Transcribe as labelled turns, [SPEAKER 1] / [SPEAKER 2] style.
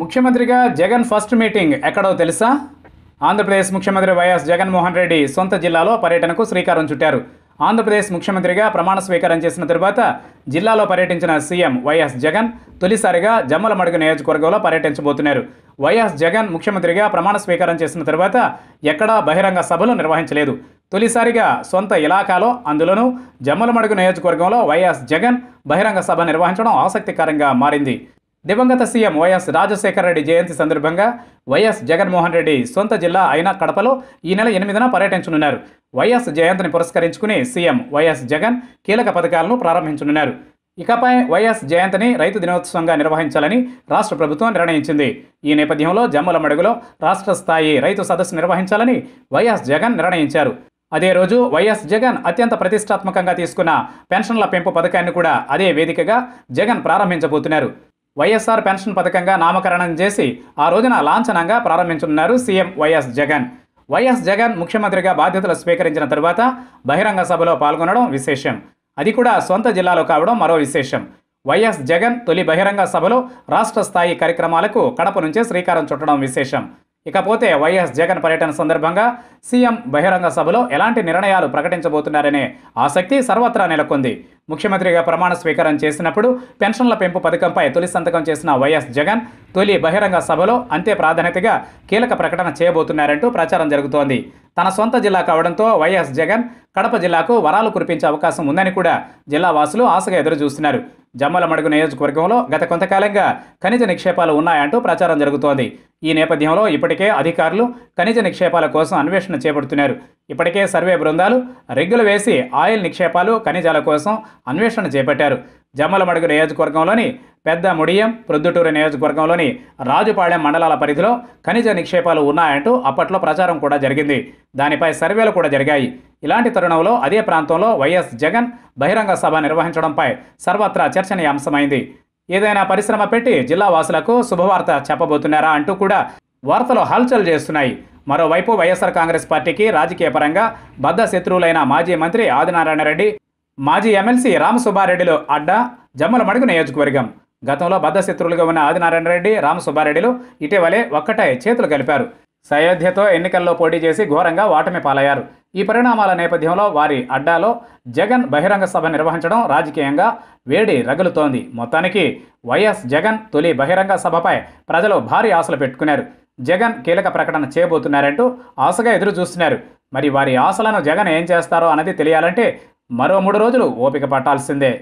[SPEAKER 1] ముఖ్యమంత్రిగా Jagan first meeting ఎక్కడో తెలుసా ఆంధ్రప్రదేశ్ ముఖ్యమంత్రి వైఎస్ జగన్మోహన్ రెడ్డి సొంత జిల్లాలో పర్యటనకు శ్రీకారం చుట్టారు ఆంధ్రప్రదేశ్ ముఖ్యమంత్రిగా ప్రమాణ స్వీకారం చేసిన తరువాత జిల్లాలో పర్యటించిన సీఎం వైఎస్ జగన్ తొలిసారిగా జమ్మలమడుగు నియోజకవర్గంలో పర్యటించబోతున్నారు వైఎస్ జగన్ ముఖ్యమంత్రిగా ప్రమాణ స్వీకారం చేసిన తర్వాత ఎక్కడా బహిరంగ సభలు నిర్వహించలేదు తొలిసారిగా సొంత ఇలాకాలో అందులోనూ జమ్మలమడుగు నియోజకవర్గంలో వైఎస్ జగన్ బహిరంగ సభ నిర్వహించడం ఆసక్తికరంగా మారింది దివంగత సీఎం వైఎస్ రాజశేఖర రెడ్డి జయంతి సందర్భంగా వైఎస్ జగన్మోహన్ రెడ్డి సొంత జిల్లా అయిన కడపలో ఈ నెల ఎనిమిదిన పర్యటించనున్నారు వైఎస్ జయంతిని పురస్కరించుకుని సీఎం వైఎస్ జగన్ కీలక పథకాలను ప్రారంభించనున్నారు ఇకపై వైఎస్ జయంతిని రైతు దినోత్సవంగా నిర్వహించాలని రాష్ట్ర ప్రభుత్వం నిర్ణయించింది ఈ నేపథ్యంలో జమ్మల మడుగులో రాష్ట్ర స్థాయి రైతు సదస్సు నిర్వహించాలని వైఎస్ జగన్ నిర్ణయించారు అదే రోజు వైఎస్ జగన్ అత్యంత ప్రతిష్టాత్మకంగా తీసుకున్న పెన్షన్ల పెంపు పథకాన్ని కూడా అదే వేదికగా జగన్ ప్రారంభించబోతున్నారు వైఎస్ఆర్ పెన్షన్ పథకంగా నామకరణం చేసి ఆ రోజున లాంఛనంగా ప్రారంభించనున్నారు CM YS Jagan YS Jagan ముఖ్యమంత్రిగా బాధ్యతలు స్వీకరించిన తరువాత బహిరంగ సభలో పాల్గొనడం విశేషం అది కూడా సొంత జిల్లాలో కావడం మరో విశేషం వైఎస్ జగన్ తొలి బహిరంగ సభలో రాష్ట్ర స్థాయి కార్యక్రమాలకు కడప నుంచే శ్రీకారం చుట్టడం విశేషం ఇకపోతే వైఎస్ జగన్ పర్యటన సందర్భంగా సీఎం బహిరంగ సభలో ఎలాంటి నిర్ణయాలు ప్రకటించబోతున్నారనే ఆసక్తి సర్వత్రా నెలకొంది ముఖ్యమంత్రిగా ప్రమాణ స్వీకారం చేసినప్పుడు పెన్షన్ల పెంపు పథకంపై తొలి సంతకం చేసిన వైఎస్ జగన్ తొలి బహిరంగ సభలో అంతే ప్రాధాన్యతగా కీలక ప్రకటన చేయబోతున్నారంటూ ప్రచారం జరుగుతోంది తన సొంత జిల్లా కావడంతో వైఎస్ జగన్ కడప జిల్లాకు వరాలు కురిపించే అవకాశం ఉందని కూడా జిల్లా వాసులు ఆశగా ఎదురు చూస్తున్నారు మడుగు నియోజకవర్గంలో గత కొంతకాలంగా ఖనిజ నిక్షేపాలు ఉన్నాయంటూ ప్రచారం జరుగుతోంది ఈ నేపథ్యంలో ఇప్పటికే అధికారులు ఖనిజ నిక్షేపాల కోసం అన్వేషణ చేపడుతున్నారు ఇప్పటికే సర్వే బృందాలు రెగ్గులు వేసి ఆయిల్ నిక్షేపాలు ఖనిజాల కోసం అన్వేషణ చేపట్టారు జమ్మలమడుగు నియోజకవర్గంలోని పెద్ద ముడియం ప్రొద్దుటూరు నియోజకవర్గంలోని రాజుపాళెం మండలాల పరిధిలో ఖనిజ నిక్షేపాలు ఉన్నాయంటూ అప్పట్లో ప్రచారం కూడా జరిగింది దానిపై సర్వేలు కూడా జరిగాయి ఇలాంటి తరుణంలో అదే ప్రాంతంలో వైఎస్ జగన్ బహిరంగ సభ నిర్వహించడంపై సర్వత్రా చర్చనీయాంశమైంది ఏదైనా పరిశ్రమ పెట్టి జిల్లా వాసులకు శుభవార్త చెప్పబోతున్నారా అంటూ కూడా వార్తలు హల్చల్ చేస్తున్నాయి మరోవైపు వైఎస్ఆర్ కాంగ్రెస్ పార్టీకి రాజకీయ పరంగా బద్ద శత్రువులైన మాజీ మంత్రి ఆదినారాయణరెడ్డి మాజీ ఎమ్మెల్సీ రామసుబ్బారెడ్డిలు అడ్డా జమ్మల మడుగు నియోజకవర్గం గతంలో బద్ద శత్రువులుగా ఉన్న ఆదినారాయణరెడ్డి రామసుబ్బారెడ్డిలు ఇటీవలే ఒక్కటే చేతులు కలిపారు సయోధ్యతో ఎన్నికల్లో పోటీ చేసి ఘోరంగా ఓటమి పాలయ్యారు ఈ పరిణామాల నేపథ్యంలో వారి అడ్డాలో జగన్ బహిరంగ సభ నిర్వహించడం రాజకీయంగా వేడి రగులుతోంది మొత్తానికి వైఎస్ జగన్ తొలి బహిరంగ సభపై ప్రజలు భారీ ఆశలు పెట్టుకున్నారు జగన్ కీలక ప్రకటన చేయబోతున్నారంటూ ఆశగా ఎదురు చూస్తున్నారు మరి వారి ఆశలను జగన్ ఏం చేస్తారో అన్నది తెలియాలంటే మరో మూడు రోజులు ఓపిక పట్టాల్సిందే